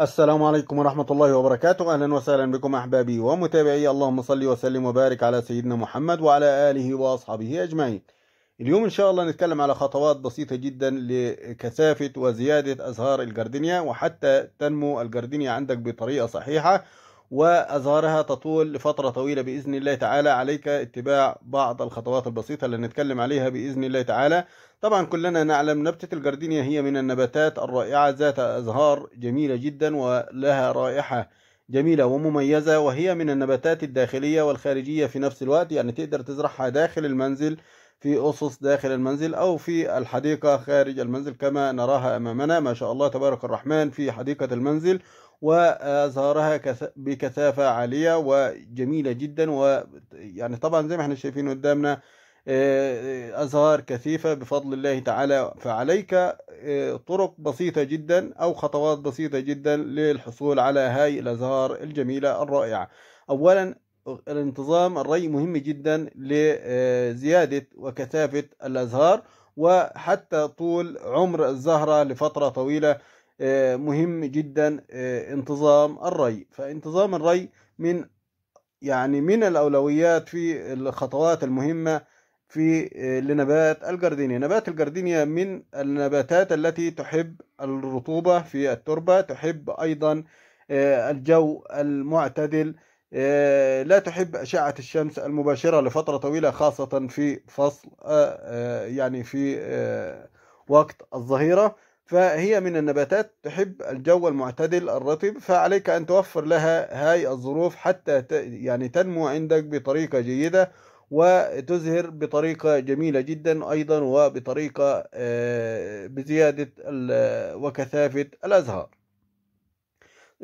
السلام عليكم ورحمة الله وبركاته أهلا وسهلا بكم أحبابي ومتابعي اللهم صل وسلم وبارك على سيدنا محمد وعلى آله وأصحابه أجمعين اليوم إن شاء الله نتكلم على خطوات بسيطة جدا لكثافة وزيادة أزهار الجاردينيا وحتى تنمو الجاردينيا عندك بطريقة صحيحة وأزهارها تطول لفترة طويلة بإذن الله تعالى عليك اتباع بعض الخطوات البسيطة اللي نتكلم عليها بإذن الله تعالى طبعا كلنا نعلم نبتة الجردينيا هي من النباتات الرائعة ذات أزهار جميلة جدا ولها رائحة جميلة ومميزة وهي من النباتات الداخلية والخارجية في نفس الوقت يعني تقدر تزرعها داخل المنزل في أسس داخل المنزل أو في الحديقة خارج المنزل كما نراها أمامنا ما شاء الله تبارك الرحمن في حديقة المنزل وأزهارها بكثافة عالية وجميلة جدا ويعني طبعا زي ما احنا شايفين قدامنا أزهار آه، كثيفة بفضل الله تعالى فعليك آه، طرق بسيطة جدا أو خطوات بسيطة جدا للحصول على هاي الأزهار الجميلة الرائعة أولا الانتظام الري مهم جدا لزيادة وكثافة الأزهار وحتى طول عمر الزهرة لفترة طويلة مهم جدا انتظام الري فانتظام الري من يعني من الأولويات في الخطوات المهمة في لنبات الجردينيا نبات الجردينيا من النباتات التي تحب الرطوبة في التربة تحب أيضا الجو المعتدل آه، لا تحب أشعة الشمس المباشرة لفترة طويلة خاصة في فصل آه، آه، يعني في وقت الظهيرة فهي من النباتات تحب الجو المعتدل الرطب فعليك أن توفر لها هاي الظروف حتى يعني تنمو عندك بطريقة جيدة وتزهر بطريقة جميلة جدا أيضا وبطريقة بزيادة وكثافة الأزهار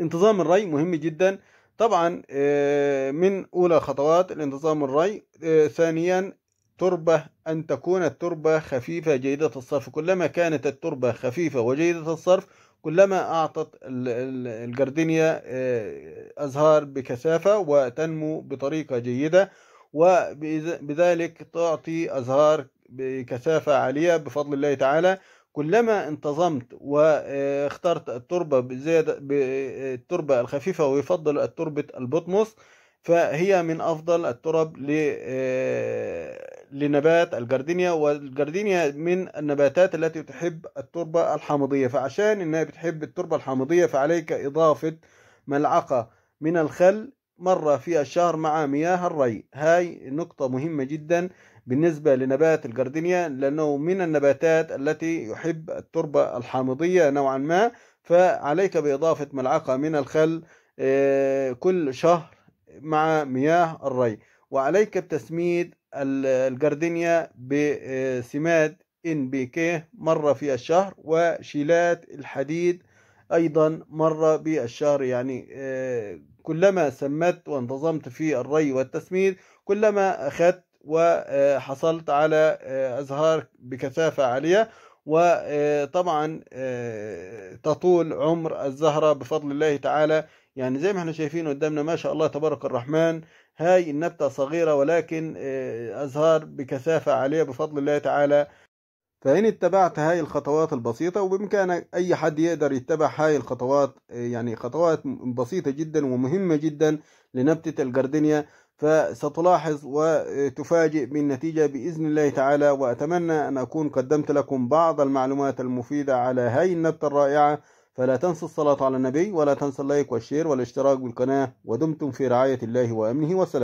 انتظام الري مهم جدا طبعا آه، من أولى خطوات الانتظام الري آه، ثانيا تربة أن تكون التربة خفيفة جيدة الصرف كلما كانت التربة خفيفة وجيدة الصرف كلما أعطت الجردينيا آه، أزهار بكثافة وتنمو بطريقة جيدة وبذلك تعطي أزهار بكثافة عالية بفضل الله تعالى كلما انتظمت واخترت التربة بزيادة التربة الخفيفة ويفضل التربة البطمس فهي من أفضل الترب لنبات الجردينيا والجردينيا من النباتات التي تحب التربة الحامضية فعشان إنها بتحب التربة الحامضية فعليك إضافة ملعقة من الخل مرة في الشهر مع مياه الري هاي نقطة مهمة جدا بالنسبة لنبات الجاردينيا لأنه من النباتات التي يحب التربة الحامضية نوعا ما فعليك بإضافة ملعقة من الخل آه، كل شهر مع مياه الري وعليك بتسميد الجاردينيا بسماد آه، ان بي كي مرة في الشهر وشيلات الحديد أيضا مرة بالشهر يعني آه، كلما سمت وانتظمت في الري والتسميد كلما أخذت وحصلت على أزهار آه، بكثافة عالية وطبعا آه، آه، تطول عمر الزهرة بفضل الله تعالى يعني زي ما احنا شايفين قدامنا ما شاء الله تبارك الرحمن هاي النبتة صغيرة ولكن أزهار بكثافة عالية بفضل الله تعالى فإن اتبعت هاي الخطوات البسيطة وبإمكانك أي حد يقدر يتبع هاي الخطوات آه، يعني خطوات بسيطة جدا ومهمة جدا لنبتة الجردينيا فستلاحظ وتفاجئ بالنتيجة بإذن الله تعالى وأتمنى أن أكون قدمت لكم بعض المعلومات المفيدة على هاي النبتة الرائعة فلا تنسوا الصلاة على النبي ولا تنسوا اللايك والشير والاشتراك بالقناة ودمتم في رعاية الله وأمنه والسلام